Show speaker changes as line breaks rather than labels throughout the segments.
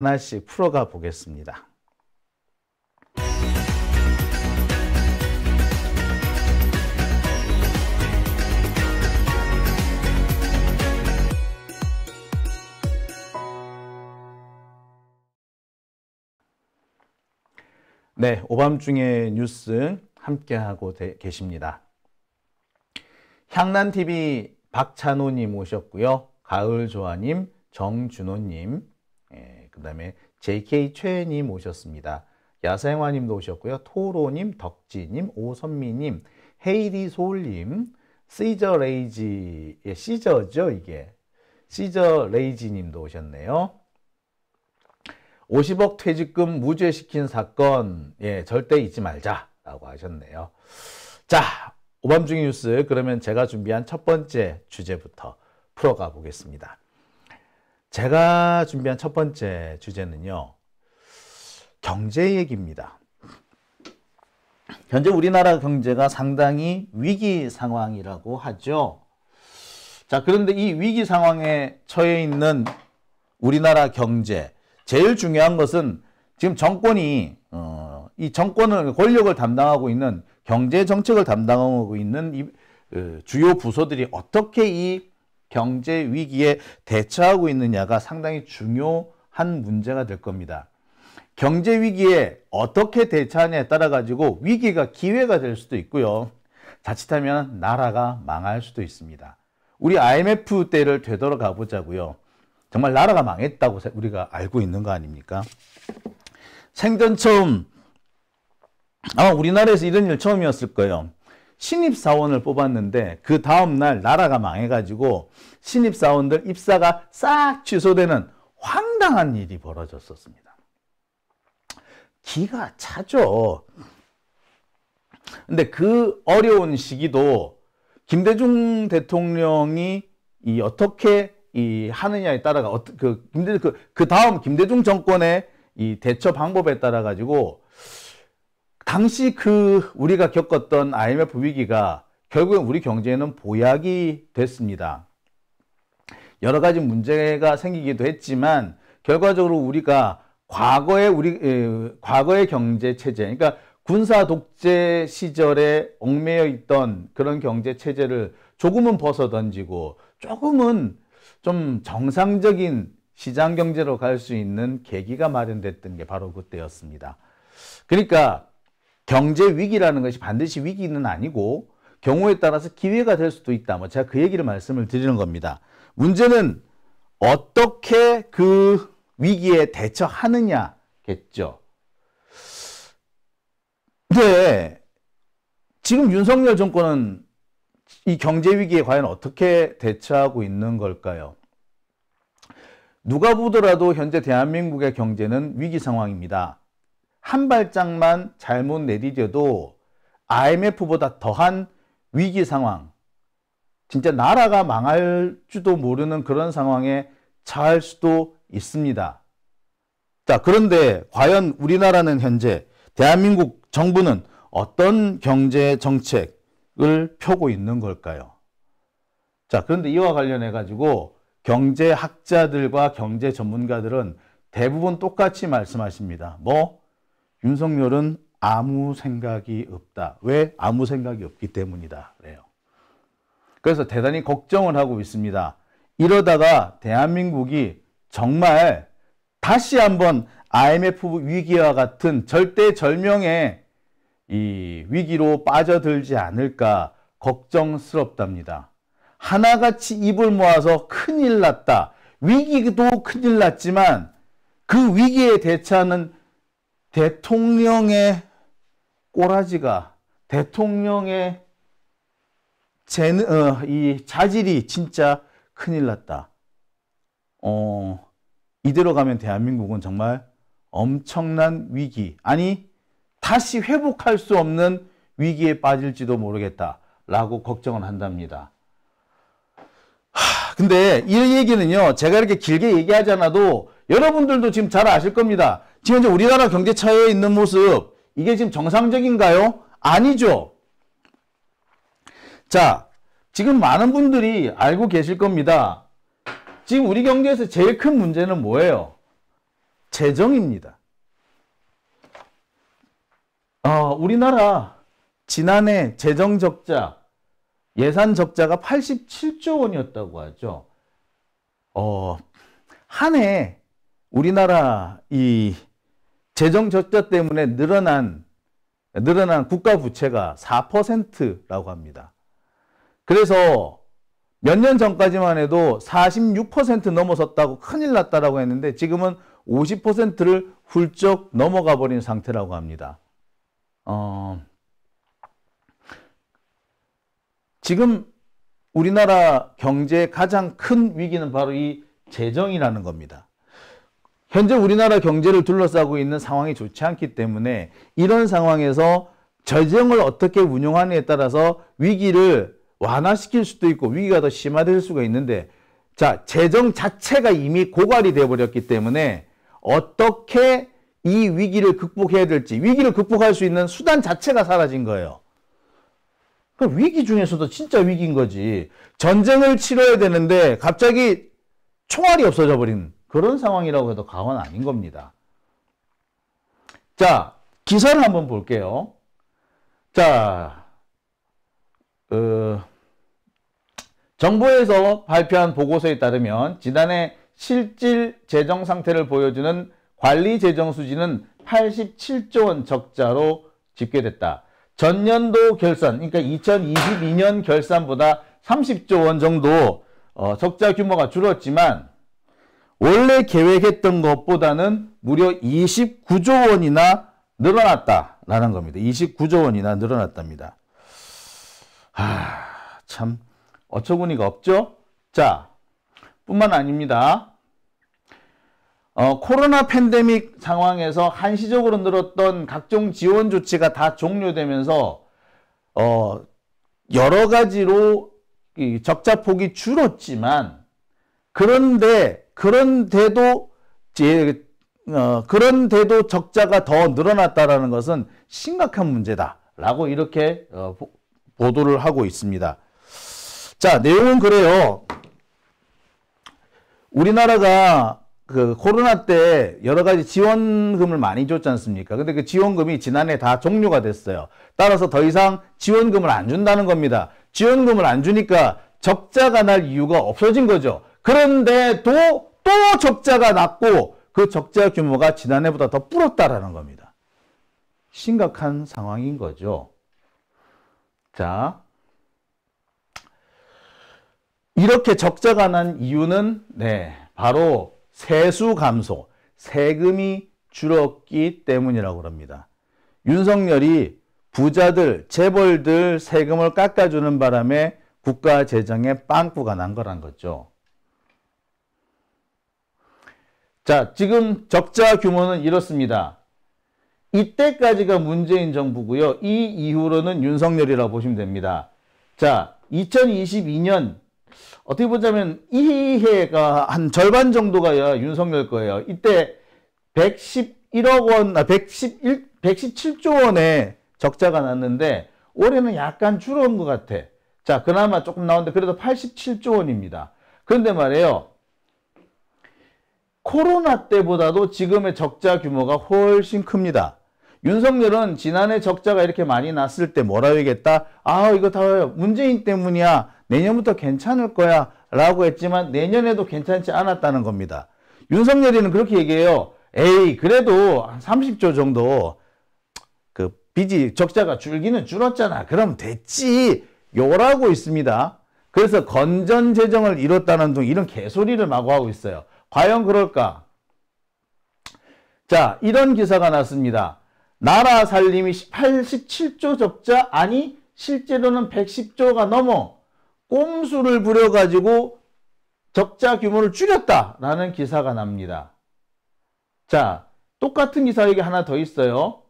하나씩 풀어가 보겠습니다. 네, 오밤중의 뉴스 함께하고 계십니다. 향난TV 박찬호님 오셨고요. 가을조아님, 정준호님, 예, 그 다음에 JK 최님 오셨습니다. 야생화님도 오셨고요. 토로님, 덕지님, 오선미님, 헤이디 소울님, 시저 레이지, 예, 시저죠 이게. 시저 레이지님도 오셨네요. 50억 퇴직금 무죄시킨 사건, 예, 절대 잊지 말자라고 하셨네요. 자, 오밤중이 뉴스 그러면 제가 준비한 첫 번째 주제부터 풀어가 보겠습니다. 제가 준비한 첫 번째 주제는요. 경제 얘기입니다. 현재 우리나라 경제가 상당히 위기 상황이라고 하죠. 자, 그런데 이 위기 상황에 처해 있는 우리나라 경제, 제일 중요한 것은 지금 정권이 어, 이 정권을 권력을 담당하고 있는 경제 정책을 담당하고 있는 이, 어, 주요 부서들이 어떻게 이 경제 위기에 대처하고 있느냐가 상당히 중요한 문제가 될 겁니다. 경제 위기에 어떻게 대처하냐에 따라 가지고 위기가 기회가 될 수도 있고요. 자칫하면 나라가 망할 수도 있습니다. 우리 IMF 때를 되돌아가 보자고요. 정말 나라가 망했다고 우리가 알고 있는 거 아닙니까? 생전 처음 아마 우리나라에서 이런 일 처음이었을 거예요. 신입사원을 뽑았는데 그 다음날 나라가 망해가지고 신입사원들 입사가 싹 취소되는 황당한 일이 벌어졌었습니다. 기가 차죠. 근데 그 어려운 시기도 김대중 대통령이 이 어떻게 이 하느냐에 따라가 어떻게 그, 그, 그 다음 김대중 정권의 이 대처 방법에 따라 가지고 당시 그 우리가 겪었던 IMF 위기가 결국엔 우리 경제에는 보약이 됐습니다. 여러 가지 문제가 생기기도 했지만 결과적으로 우리가 과거의 우리 에, 과거의 경제 체제 그러니까 군사 독재 시절에 얽매여 있던 그런 경제 체제를 조금은 벗어던지고 조금은 좀 정상적인 시장 경제로 갈 수 있는 계기가 마련됐던 게 바로 그때였습니다. 그러니까 경제 위기라는 것이 반드시 위기는 아니고 경우에 따라서 기회가 될 수도 있다. 뭐 제가 그 얘기를 말씀을 드리는 겁니다. 문제는 어떻게 그 위기에 대처하느냐겠죠. 근데 지금 윤석열 정권은 이 경제 위기에 과연 어떻게 대처하고 있는 걸까요? 누가 보더라도 현재 대한민국의 경제는 위기 상황입니다. 한 발짝만 잘못 내디뎌도 IMF보다 더한 위기 상황, 진짜 나라가 망할지도 모르는 그런 상황에 처할 수도 있습니다. 자, 그런데 과연 우리나라는 현재 대한민국 정부는 어떤 경제 정책을 펴고 있는 걸까요? 자, 그런데 이와 관련해 가지고 경제학자들과 경제 전문가들은 대부분 똑같이 말씀하십니다. 뭐 윤석열은 아무 생각이 없다. 왜? 아무 생각이 없기 때문이다. 그래요. 그래서 대단히 걱정을 하고 있습니다. 이러다가 대한민국이 정말 다시 한번 IMF 위기와 같은 절대절명의 이 위기로 빠져들지 않을까 걱정스럽답니다. 하나같이 입을 모아서 큰일 났다. 위기도 큰일 났지만 그 위기에 대처하는 대통령의 꼬라지가 대통령의 재능, 어, 이 자질이 진짜 큰일 났다. 어, 이대로 가면 대한민국은 정말 엄청난 위기, 아니, 다시 회복할 수 없는 위기에 빠질지도 모르겠다. 라고 걱정을 한답니다. 근데 이 얘기는요. 제가 이렇게 길게 얘기하지 않아도 여러분들도 지금 잘 아실 겁니다. 지금 현재 우리나라 경제차에 있는 모습 이게 지금 정상적인가요? 아니죠. 자, 지금 많은 분들이 알고 계실 겁니다. 지금 우리 경제에서 제일 큰 문제는 뭐예요? 재정입니다. 어, 우리나라 지난해 재정 적자 예산 적자가 87조 원이었다고 하죠. 어, 한해 우리나라 이 재정 적자 때문에 늘어난 늘어난 국가 부채가 4%라고 합니다. 그래서 몇 년 전까지만 해도 46% 넘어섰다고 큰일 났다라고 했는데 지금은 50%를 훌쩍 넘어가 버린 상태라고 합니다. 어, 지금 우리나라 경제의 가장 큰 위기는 바로 이 재정이라는 겁니다. 현재 우리나라 경제를 둘러싸고 있는 상황이 좋지 않기 때문에 이런 상황에서 재정을 어떻게 운용하느에 냐 따라서 위기를 완화시킬 수도 있고 위기가 더 심화될 수가 있는데 자 재정 자체가 이미 고갈이 되어버렸기 때문에 어떻게 이 위기를 극복해야 될지 위기를 극복할 수 있는 수단 자체가 사라진 거예요. 그 위기 중에서도 진짜 위기인 거지. 전쟁을 치러야 되는데 갑자기 총알이 없어져 버린 그런 상황이라고 해도 과언 아닌 겁니다. 자, 기사를 한번 볼게요. 자, 어, 정부에서 발표한 보고서에 따르면 지난해 실질 재정 상태를 보여주는 관리 재정 수지는 87조 원 적자로 집계됐다. 전년도 결산, 그러니까 2022년 결산보다 30조 원 정도 어, 적자 규모가 줄었지만 원래 계획했던 것보다는 무려 29조 원이나 늘어났다라는 겁니다. 29조 원이나 늘어났답니다. 아, 참 어처구니가 없죠? 자, 뿐만 아닙니다. 어, 코로나 팬데믹 상황에서 한시적으로 늘었던 각종 지원 조치가 다 종료되면서 어, 여러 가지로 적자 폭이 줄었지만 그런데 그런데도 제, 어, 그런데도 적자가 더늘어났다는 것은 심각한 문제다라고 이렇게 어, 보도를 하고 있습니다. 자 내용은 그래요. 우리나라가 그 코로나 때 여러 가지 지원금을 많이 줬지 않습니까? 근데 그 지원금이 지난해 다 종료가 됐어요. 따라서 더 이상 지원금을 안 준다는 겁니다. 지원금을 안 주니까 적자가 날 이유가 없어진 거죠. 그런데도 또 적자가 났고 그 적자 규모가 지난해보다 더 불었다라는 겁니다. 심각한 상황인 거죠. 자, 이렇게 적자가 난 이유는 네 바로 세수 감소, 세금이 줄었기 때문이라고 합니다. 윤석열이 부자들, 재벌들 세금을 깎아주는 바람에 국가 재정에 빵꾸가 난 거란 거죠. 자, 지금 적자 규모는 이렇습니다. 이때까지가 문재인 정부고요. 이 이후로는 윤석열이라고 보시면 됩니다. 자, 2022년 어떻게 보자면 이해가 한 절반 정도가 윤석열 거예요. 이때 111억 원, 아, 111, 117조 원의 적자가 났는데 올해는 약간 줄어온 것 같아. 자, 그나마 조금 나오는데 그래도 87조 원입니다. 그런데 말이에요. 코로나 때보다도 지금의 적자 규모가 훨씬 큽니다. 윤석열은 지난해 적자가 이렇게 많이 났을 때 뭐라 얘기했다? 아, 이거 다 문재인 때문이야. 내년부터 괜찮을 거야 라고 했지만 내년에도 괜찮지 않았다는 겁니다. 윤석열이는 그렇게 얘기해요. 에이 그래도 한 30조 정도 그 빚이 적자가 줄기는 줄었잖아. 그럼 됐지. 요라고 있습니다. 그래서 건전 재정을 이뤘다는 등 이런 개소리를 마구 하고 있어요. 과연 그럴까? 자, 이런 기사가 났습니다. 나라 살림이 87조 적자 아니 실제로는 110조가 넘어 꼼수를 부려가지고 적자 규모를 줄였다라는 기사가 납니다. 자, 똑같은 기사 에게 하나 더 있어요.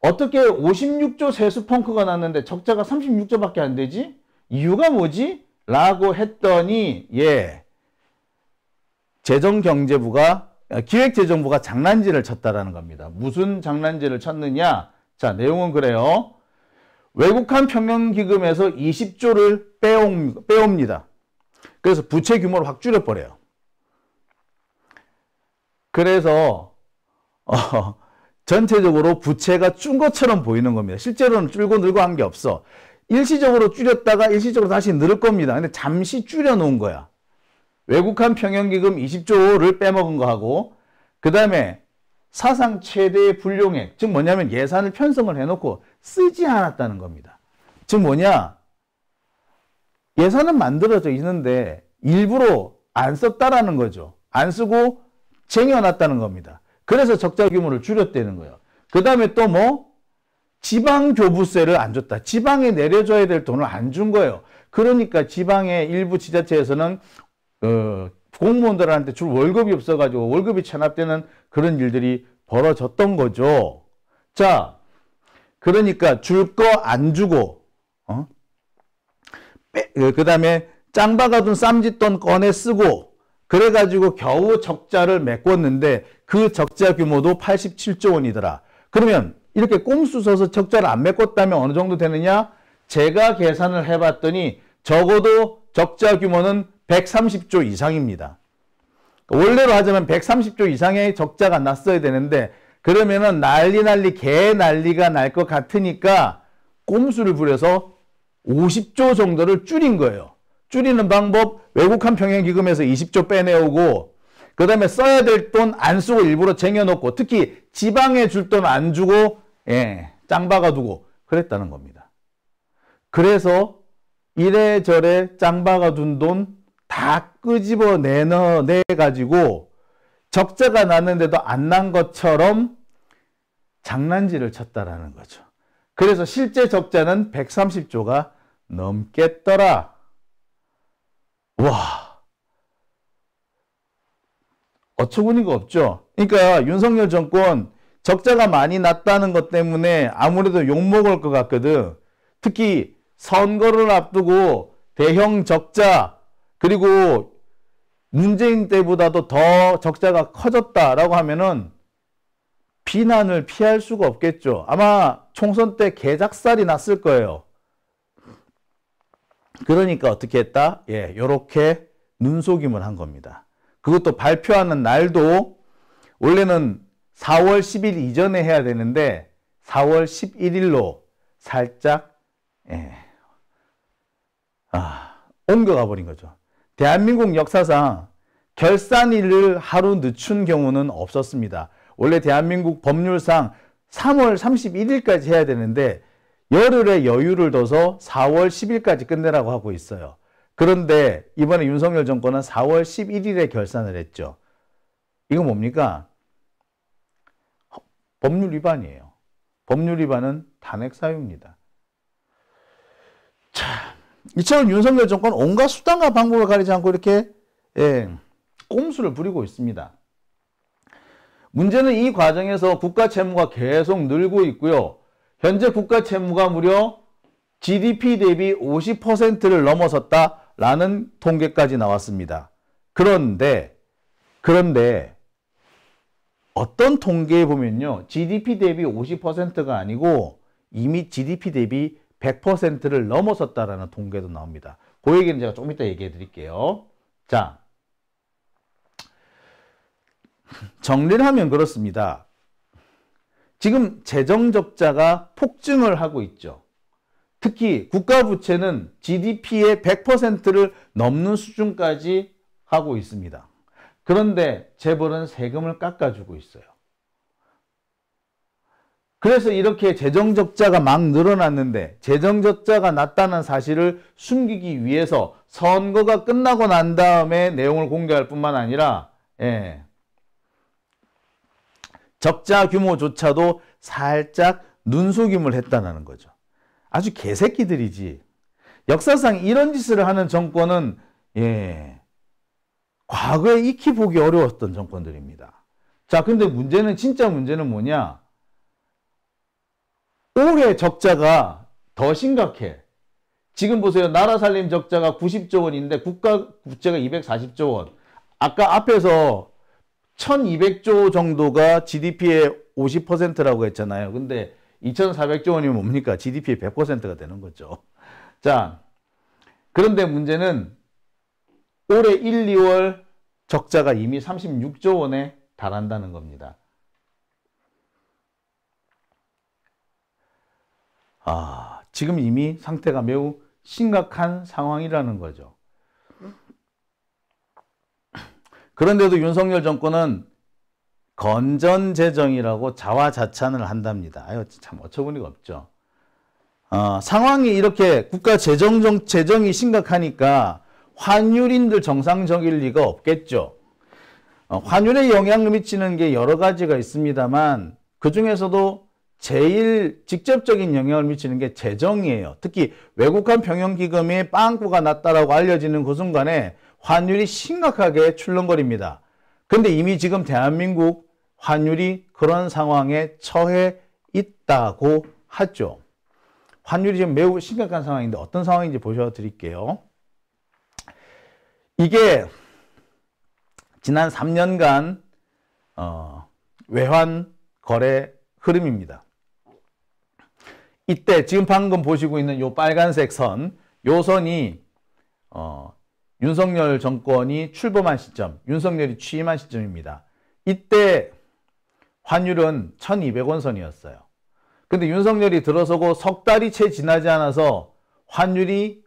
어떻게 56조 세수 펑크가 났는데 적자가 36조밖에 안 되지? 이유가 뭐지? 라고 했더니 예, 재정경제부가 기획재정부가 장난질을 쳤다라는 겁니다. 무슨 장난질을 쳤느냐? 자, 내용은 그래요. 외국한 평형기금에서 20조를 빼옵, 니다 그래서 부채 규모를 확 줄여버려요. 그래서 어, 전체적으로 부채가 준 것처럼 보이는 겁니다. 실제로는 줄고 늘고 한 게 없어. 일시적으로 줄였다가 일시적으로 다시 늘을 겁니다. 근데 잠시 줄여놓은 거야. 외국한 평형기금 20조를 빼먹은 거하고 그 다음에 사상 최대의 불용액 즉 뭐냐면 예산을 편성을 해놓고 쓰지 않았다는 겁니다. 즉 뭐냐 예산은 만들어져 있는데 일부러 안 썼다라는 거죠. 안 쓰고 쟁여놨다는 겁니다. 그래서 적자 규모를 줄였다는 거예요. 그 다음에 또 뭐? 지방교부세를 안 줬다. 지방에 내려줘야 될 돈을 안 준 거예요. 그러니까 지방의 일부 지자체에서는 어, 공무원들한테 줄 월급이 없어가지고 월급이 체납되는 그런 일들이 벌어졌던 거죠. 자, 그러니까 줄 거 안 주고 어? 그 다음에 짱박아둔 쌈짓돈 꺼내 쓰고 그래가지고 겨우 적자를 메꿨는데 그 적자 규모도 87조 원이더라. 그러면 이렇게 꼼수 써서 적자를 안 메꿨다면 어느 정도 되느냐? 제가 계산을 해봤더니 적어도 적자 규모는 130조 이상입니다. 그러니까 원래로 하자면 130조 이상의 적자가 났어야 되는데 그러면은 난리 난리 개 난리가 날 것 같으니까 꼼수를 부려서 50조 정도를 줄인 거예요. 줄이는 방법 외국한 평행기금에서 20조 빼내오고 그 다음에 써야 될 돈 안 쓰고 일부러 쟁여놓고 특히 지방에 줄 돈 안 주고 예, 짱박아 두고 그랬다는 겁니다. 그래서 이래저래 짱박아 둔돈 다 끄집어 내내 가지고 적자가 났는데도 안 난 것처럼 장난질을 쳤다라는 거죠. 그래서 실제 적자는 130조가 넘겠더라. 와. 어처구니가 없죠. 그러니까 윤석열 정권 적자가 많이 났다는 것 때문에 아무래도 욕먹을 것 같거든. 특히 선거를 앞두고 대형 적자 그리고 문재인 때보다도 더 적자가 커졌다라고 하면은 비난을 피할 수가 없겠죠. 아마 총선 때 개작살이 났을 거예요. 그러니까 어떻게 했다? 예, 요렇게 눈속임을 한 겁니다. 그것도 발표하는 날도 원래는 4월 10일 이전에 해야 되는데 4월 11일로 살짝 예, 아, 옮겨가 버린 거죠. 대한민국 역사상 결산일을 하루 늦춘 경우는 없었습니다. 원래 대한민국 법률상 3월 31일까지 해야 되는데 열흘의 여유를 둬서 4월 10일까지 끝내라고 하고 있어요. 그런데 이번에 윤석열 정권은 4월 11일에 결산을 했죠. 이거 뭡니까? 법률 위반이에요. 법률 위반은 탄핵 사유입니다. 자, 이처럼 윤석열 정권 온갖 수단과 방법을 가리지 않고 이렇게 예, 꼼수를 부리고 있습니다. 문제는 이 과정에서 국가 채무가 계속 늘고 있고요. 현재 국가 채무가 무려 GDP 대비 50%를 넘어섰다라는 통계까지 나왔습니다. 그런데 그런데 어떤 통계에 보면요. GDP 대비 50%가 아니고 이미 GDP 대비 100%를 넘어섰다라는 통계도 나옵니다. 그 얘기는 제가 조금 이따 얘기해 드릴게요. 자, 정리를 하면 그렇습니다. 지금 재정 적자가 폭증을 하고 있죠. 특히 국가 부채는 GDP의 100%를 넘는 수준까지 하고 있습니다. 그런데 재벌은 세금을 깎아주고 있어요. 그래서 이렇게 재정적자가 막 늘어났는데 재정적자가 났다는 사실을 숨기기 위해서 선거가 끝나고 난 다음에 내용을 공개할 뿐만 아니라 예, 적자 규모조차도 살짝 눈속임을 했다는 거죠. 아주 개새끼들이지. 역사상 이런 짓을 하는 정권은 예, 과거에 익히 보기 어려웠던 정권들입니다. 자, 근데 문제는 진짜 문제는 뭐냐? 올해 적자가 더 심각해. 지금 보세요. 나라 살림 적자가 90조 원인데 국가 국제가 240조 원. 아까 앞에서 1200조 정도가 GDP의 50%라고 했잖아요. 근데 2400조 원이 뭡니까? GDP의 100%가 되는 거죠. 자, 그런데 문제는 올해 1, 2월 적자가 이미 36조 원에 달한다는 겁니다. 아, 지금 이미 상태가 매우 심각한 상황이라는 거죠. 그런데도 윤석열 정권은 건전 재정이라고 자화자찬을 한답니다. 아유 참 어처구니가 없죠. 어, 상황이 이렇게 국가 재정 재정이 심각하니까 환율인들 정상적일 리가 없겠죠. 어, 환율에 영향을 미치는 게 여러 가지가 있습니다만 그 중에서도 제일 직접적인 영향을 미치는 게 재정이에요. 특히 외국한 병영기금이 빵꾸가 났다라고 알려지는 그 순간에 환율이 심각하게 출렁거립니다. 근데 이미 지금 대한민국 환율이 그런 상황에 처해 있다고 하죠. 환율이 지금 매우 심각한 상황인데 어떤 상황인지 보여드릴게요. 이게 지난 3년간 어, 외환 거래 흐름입니다. 이때 지금 방금 보시고 있는 이 빨간색 선, 이 선이 어, 윤석열 정권이 출범한 시점, 윤석열이 취임한 시점입니다. 이때 환율은 1200원 선이었어요. 근데 윤석열이 들어서고 석 달이 채 지나지 않아서 환율이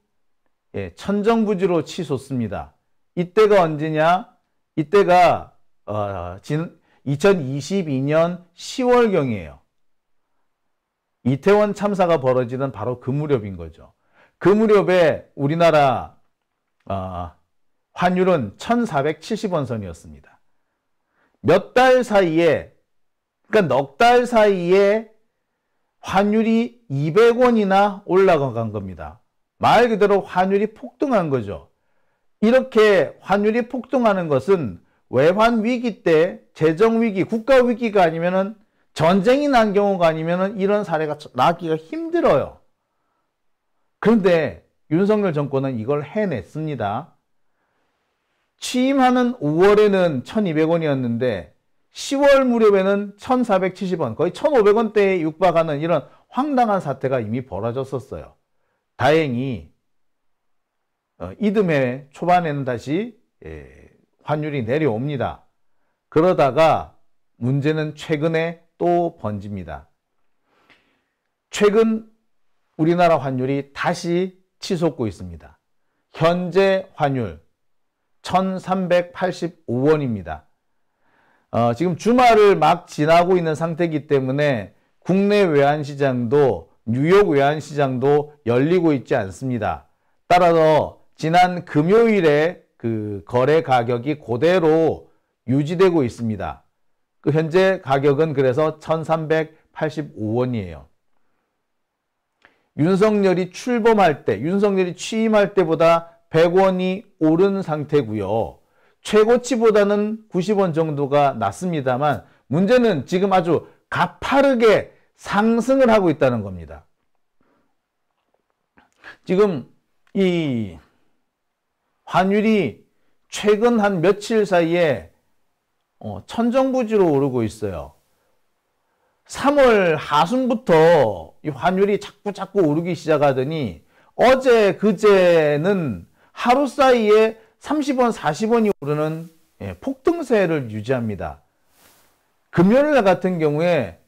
예, 천정부지로 치솟습니다. 이때가 언제냐? 이때가 어, 2022년 10월경이에요. 이태원 참사가 벌어지는 바로 그 무렵인 거죠. 그 무렵에 우리나라 아, 환율은 1,470원 선이었습니다. 몇 달 사이에 그러니까 넉 달 사이에 환율이 200원이나 올라간 겁니다. 말 그대로 환율이 폭등한 거죠. 이렇게 환율이 폭등하는 것은 외환 위기 때 재정 위기, 국가 위기가 아니면은 전쟁이 난 경우가 아니면은 이런 사례가 나기가 힘들어요. 그런데 윤석열 정권은 이걸 해냈습니다. 취임하는 5월에는 1200원이었는데 10월 무렵에는 1470원, 거의 1500원대에 육박하는 이런 황당한 사태가 이미 벌어졌었어요. 다행히 어, 이듬해 초반에는 다시 예, 환율이 내려옵니다. 그러다가 문제는 최근에 또 번집니다. 최근 우리나라 환율이 다시 치솟고 있습니다. 현재 환율 1385원입니다. 어, 지금 주말을 막 지나고 있는 상태이기 때문에 국내 외환시장도 뉴욕 외환시장도 열리고 있지 않습니다. 따라서 지난 금요일에 그 거래 가격이 그대로 유지되고 있습니다. 그 현재 가격은 그래서 1385원이에요. 윤석열이 출범할 때, 윤석열이 취임할 때보다 100원이 오른 상태고요. 최고치보다는 90원 정도가 낮습니다만 문제는 지금 아주 가파르게 상승을 하고 있다는 겁니다. 지금 이 환율이 최근 한 며칠 사이에 어, 천정부지로 오르고 있어요. 3월 하순부터 이 환율이 자꾸 자꾸 오르기 시작하더니 어제 그제는 하루 사이에 30원, 40원이 오르는 예, 폭등세를 유지합니다. 금요일 날 같은 경우에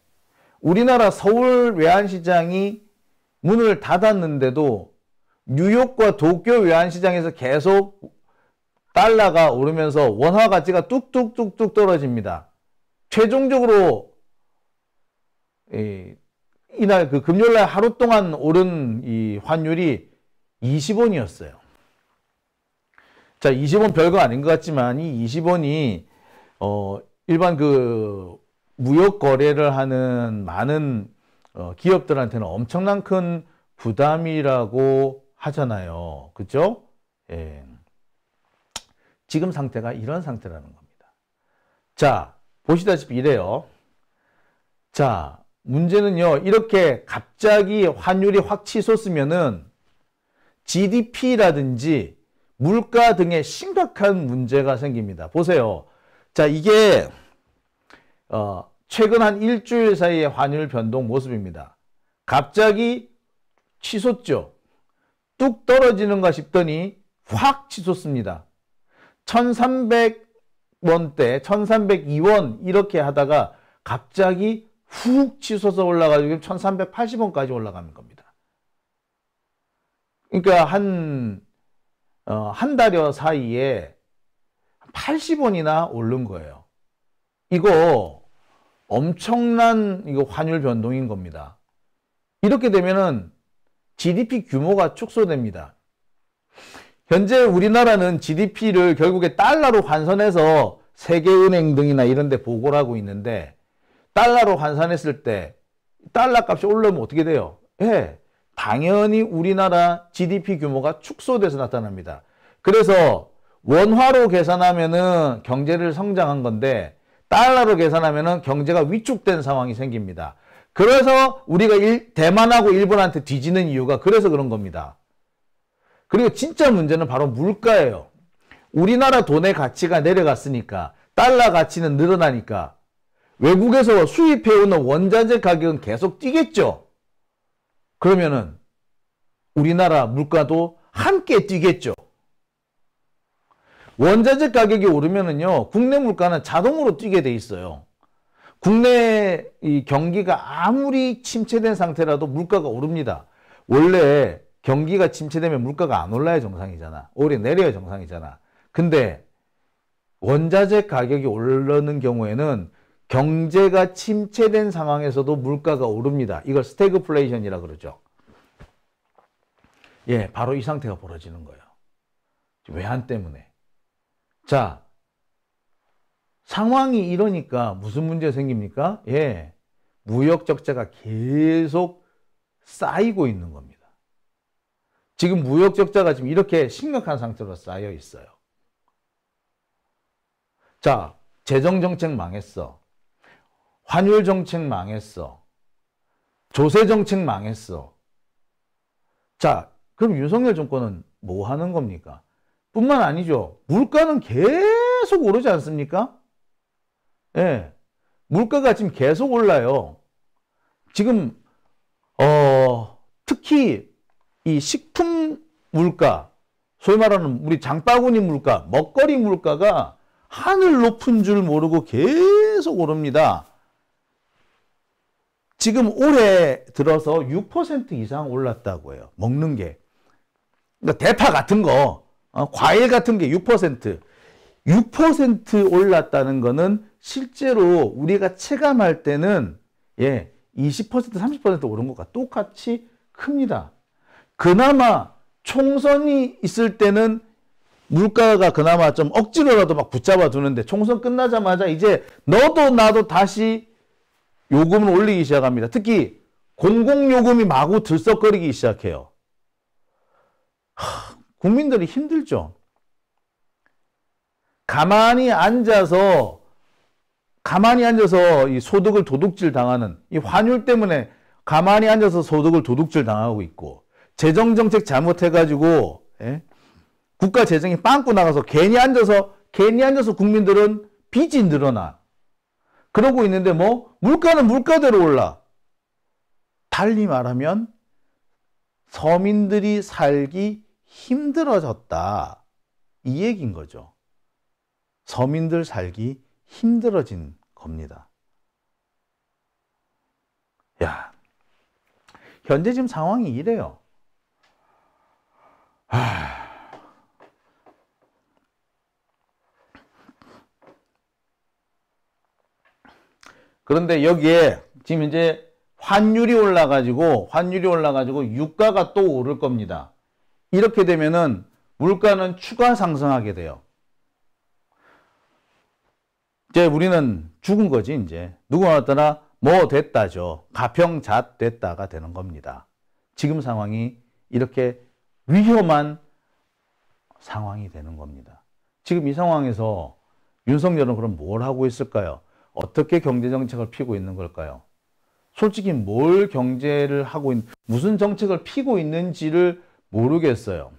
우리나라 서울 외환시장이 문을 닫았는데도 뉴욕과 도쿄 외환시장에서 계속 달러가 오르면서 원화 가치가 뚝뚝뚝뚝 떨어집니다. 최종적으로 이날 그 금요일 날 하루 동안 오른 이 환율이 20원이었어요. 자, 20원 별거 아닌 것 같지만 이 20원이 어 일반 그 무역 거래를 하는 많은 어 기업들한테는 엄청난 큰 부담이라고 하잖아요. 그죠? 예. 지금 상태가 이런 상태라는 겁니다. 자, 보시다시피 이래요. 자, 문제는요. 이렇게 갑자기 환율이 확 치솟으면은 GDP라든지 물가 등에 심각한 문제가 생깁니다. 보세요. 자, 이게 어, 최근 한 일주일 사이의 환율 변동 모습입니다. 갑자기 치솟죠. 뚝 떨어지는가 싶더니 확 치솟습니다. 1300원대, 1302원 이렇게 하다가 갑자기 훅 치솟아 올라가지고 1380원까지 올라가는 겁니다. 그러니까 한, 어, 한 달여 사이에 80원이나 오른 거예요. 이거 엄청난 이거 환율 변동인 겁니다. 이렇게 되면은 GDP 규모가 축소됩니다. 현재 우리나라는 GDP를 결국에 달러로 환산해서 세계은행 등이나 이런 데 보고를 하고 있는데 달러로 환산했을 때 달러 값이 올라면 어떻게 돼요? 예, 당연히 우리나라 GDP 규모가 축소돼서 나타납니다. 그래서 원화로 계산하면은 경제를 성장한 건데 달러로 계산하면은 경제가 위축된 상황이 생깁니다. 그래서 우리가 일, 대만하고 일본한테 뒤지는 이유가 그래서 그런 겁니다. 그리고 진짜 문제는 바로 물가예요. 우리나라 돈의 가치가 내려갔으니까 달러 가치는 늘어나니까 외국에서 수입해오는 원자재 가격은 계속 뛰겠죠. 그러면은 우리나라 물가도 함께 뛰겠죠. 원자재 가격이 오르면은요, 국내 물가는 자동으로 뛰게 돼 있어요. 국내 이 경기가 아무리 침체된 상태라도 물가가 오릅니다. 원래 경기가 침체되면 물가가 안 올라야 정상이잖아. 오래 내려야 정상이잖아. 근데 원자재 가격이 오르는 경우에는 경제가 침체된 상황에서도 물가가 오릅니다. 이걸 스태그플레이션이라 그러죠. 예, 바로 이 상태가 벌어지는 거예요. 외환 때문에. 자, 상황이 이러니까 무슨 문제 생깁니까? 예, 무역 적자가 계속 쌓이고 있는 겁니다. 지금 무역 적자가 지금 이렇게 심각한 상태로 쌓여 있어요. 자, 재정 정책 망했어. 환율 정책 망했어. 조세 정책 망했어. 자, 그럼 윤석열 정권은 뭐 하는 겁니까? 뿐만 아니죠. 물가는 계속 오르지 않습니까? 예. 물가가 지금 계속 올라요. 지금, 어, 특히 이 식품 물가, 소위 말하는 우리 장바구니 물가, 먹거리 물가가 하늘 높은 줄 모르고 계속 오릅니다. 지금 올해 들어서 6% 이상 올랐다고 해요. 먹는 게. 그러니까 대파 같은 거, 어, 과일 같은 게 6%. 6% 올랐다는 거는 실제로 우리가 체감할 때는 예, 20% 30% 오른 것과 똑같이 큽니다. 그나마 총선이 있을 때는 물가가 그나마 좀 억지로라도 막 붙잡아 두는데 총선 끝나자마자 이제 너도 나도 다시 요금을 올리기 시작합니다. 특히 공공요금이 마구 들썩거리기 시작해요. 하, 국민들이 힘들죠. 가만히 앉아서 가만히 앉아서 이 소득을 도둑질 당하는 이 환율 때문에 가만히 앉아서 소득을 도둑질 당하고 있고 재정 정책 잘못해가지고 예? 국가 재정이 빵꾸 나가서 괜히 앉아서 괜히 앉아서 국민들은 빚이 늘어나 그러고 있는데 뭐 물가는 물가대로 올라. 달리 말하면 서민들이 살기 힘들어졌다. 이 얘기인 거죠. 서민들 살기 힘들어진 겁니다. 야, 현재 지금 상황이 이래요. 하... 그런데 여기에 지금 이제 환율이 올라가지고 환율이 올라가지고 유가가 또 오를 겁니다. 이렇게 되면은 물가는 추가 상승하게 돼요. 이제 우리는 죽은 거지 이제 누구 나왔더뭐 됐다죠 가평잣 됐다가 되는 겁니다. 지금 상황이 이렇게 위험한 상황이 되는 겁니다. 지금 이 상황에서 윤석열은 그럼 뭘 하고 있을까요? 어떻게 경제정책을 피고 있는 걸까요? 솔직히 뭘 경제를 하고 있는, 무슨 정책을 피고 있는지를 모르겠어요.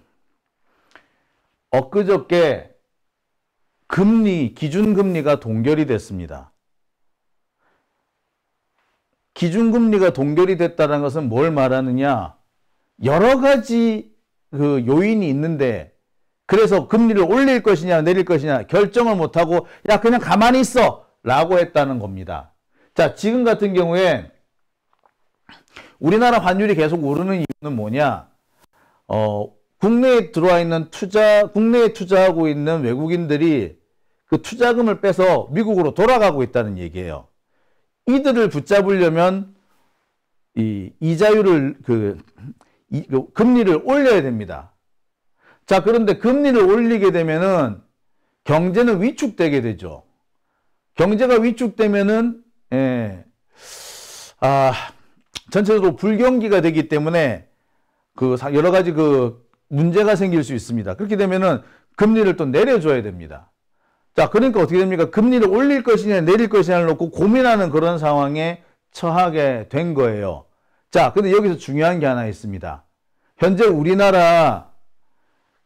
엊그저께 금리, 기준금리가 동결이 됐습니다. 기준금리가 동결이 됐다는 것은 뭘 말하느냐? 여러 가지 그 요인이 있는데, 그래서 금리를 올릴 것이냐, 내릴 것이냐, 결정을 못하고, 야, 그냥 가만히 있어! 라고 했다는 겁니다. 자, 지금 같은 경우에 우리나라 환율이 계속 오르는 이유는 뭐냐? 어, 국내에 들어와 있는 투자, 국내에 투자하고 있는 외국인들이 그 투자금을 빼서 미국으로 돌아가고 있다는 얘기예요. 이들을 붙잡으려면 이 이자율을 그, 이, 그 금리를 올려야 됩니다. 자, 그런데 금리를 올리게 되면은 경제는 위축되게 되죠. 경제가 위축되면은 예, 아 전체적으로 불경기가 되기 때문에 그 여러 가지 그 문제가 생길 수 있습니다. 그렇게 되면은 금리를 또 내려줘야 됩니다. 자, 그러니까 어떻게 됩니까? 금리를 올릴 것이냐 내릴 것이냐를 놓고 고민하는 그런 상황에 처하게 된 거예요. 자, 근데 여기서 중요한 게 하나 있습니다. 현재 우리나라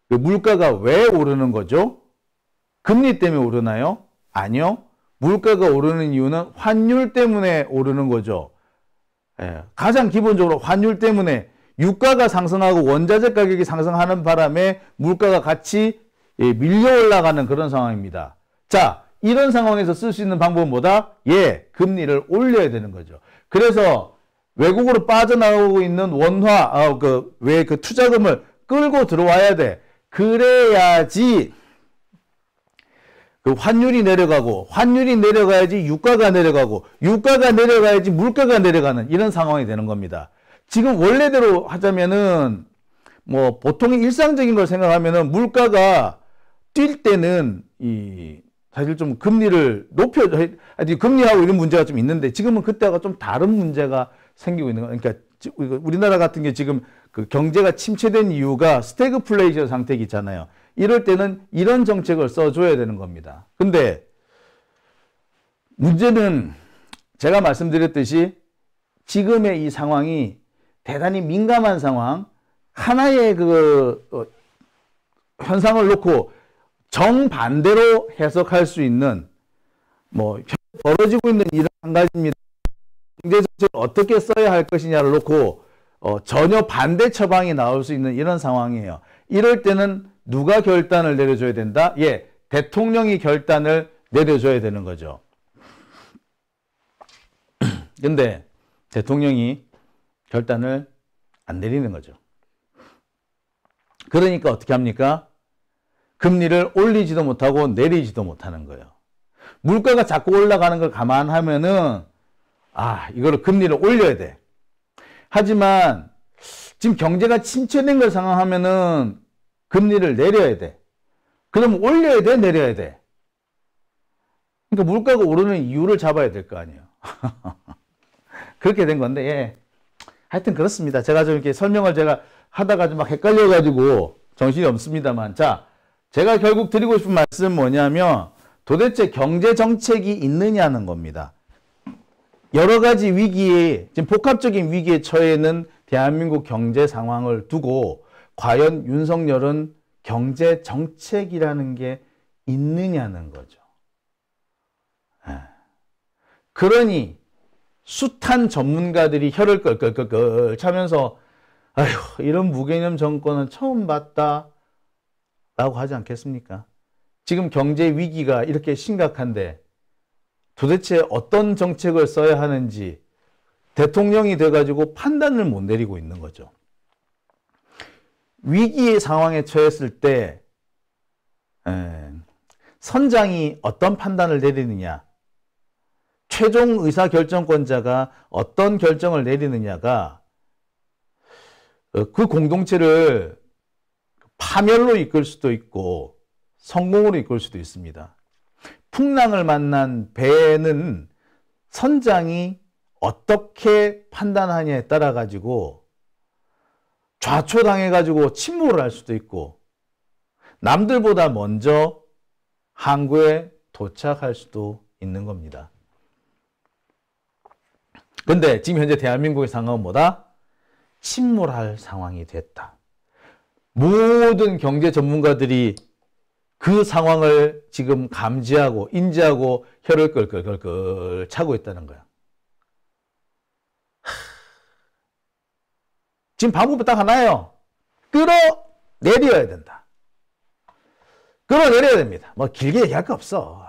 그 물가가 왜 오르는 거죠? 금리 때문에 오르나요? 아니요. 물가가 오르는 이유는 환율 때문에 오르는 거죠. 예, 가장 기본적으로 환율 때문에 유가가 상승하고 원자재 가격이 상승하는 바람에 물가가 같이 예, 밀려 올라가는 그런 상황입니다. 자, 이런 상황에서 쓸 수 있는 방법은 뭐다? 예, 금리를 올려야 되는 거죠. 그래서 외국으로 빠져나오고 있는 원화, 아, 그, 왜그 투자금을 끌고 들어와야 돼. 그래야지 그 환율이 내려가고 환율이 내려가야지 유가가 내려가고 유가가 내려가야지 물가가 내려가는 이런 상황이 되는 겁니다. 지금 원래대로 하자면은 뭐 보통 일상적인 걸 생각하면은 물가가 뛸 때는 이 사실 좀 금리를 높여 아니 금리하고 이런 문제가 좀 있는데 지금은 그때가좀 다른 문제가 생기고 있는 거 그러니까 우리나라 같은 게 지금 그 경제가 침체된 이유가 스태그플레이션 상태이잖아요. 이럴 때는 이런 정책을 써줘야 되는 겁니다. 근데 문제는 제가 말씀드렸듯이 지금의 이 상황이 대단히 민감한 상황, 하나의 그 어, 현상을 놓고 정반대로 해석할 수 있는 뭐 벌어지고 있는 일은 한 가지입니다. 경제정책을 어떻게 써야 할 것이냐를 놓고 어, 전혀 반대 처방이 나올 수 있는 이런 상황이에요. 이럴 때는 누가 결단을 내려줘야 된다? 예, 대통령이 결단을 내려줘야 되는 거죠. 근데 대통령이 결단을 안 내리는 거죠. 그러니까 어떻게 합니까? 금리를 올리지도 못하고 내리지도 못하는 거예요. 물가가 자꾸 올라가는 걸 감안하면은 아, 이거를 금리를 올려야 돼. 하지만 지금 경제가 침체된 걸 상황하면은 금리를 내려야 돼. 그럼 올려야 돼, 내려야 돼. 그러니까 물가가 오르는 이유를 잡아야 될 거 아니에요. 그렇게 된 건데, 예. 하여튼 그렇습니다. 제가 좀 이렇게 설명을 제가 하다가 좀 막 헷갈려가지고 정신이 없습니다만. 자, 제가 결국 드리고 싶은 말씀은 뭐냐면 도대체 경제 정책이 있느냐는 겁니다. 여러 가지 위기에, 지금 복합적인 위기에 처해 있는 대한민국 경제 상황을 두고 과연 윤석열은 경제 정책이라는 게 있느냐는 거죠. 예. 그러니 숱한 전문가들이 혀를 끌끌끌끌 차면서 아휴 이런 무개념 정권은 처음 봤다 라고 하지 않겠습니까? 지금 경제 위기가 이렇게 심각한데 도대체 어떤 정책을 써야 하는지 대통령이 돼가지고 판단을 못 내리고 있는 거죠. 위기의 상황에 처했을 때 예, 선장이 어떤 판단을 내리느냐 최종 의사결정권자가 어떤 결정을 내리느냐가 어, 그 공동체를 파멸로 이끌 수도 있고 성공으로 이끌 수도 있습니다. 풍랑을 만난 배는 선장이 어떻게 판단하냐에 따라 가지고 좌초당해가지고 침몰을 할 수도 있고 남들보다 먼저 항구에 도착할 수도 있는 겁니다. 근데 지금 현재 대한민국의 상황은 뭐다? 침몰할 상황이 됐다. 모든 경제 전문가들이 그 상황을 지금 감지하고 인지하고 혀를 끌끌끌끌 차고 있다는 거야. 지금 방법은 딱 하나예요. 끌어내려야 된다. 끌어내려야 됩니다. 뭐 길게 얘기할 거 없어.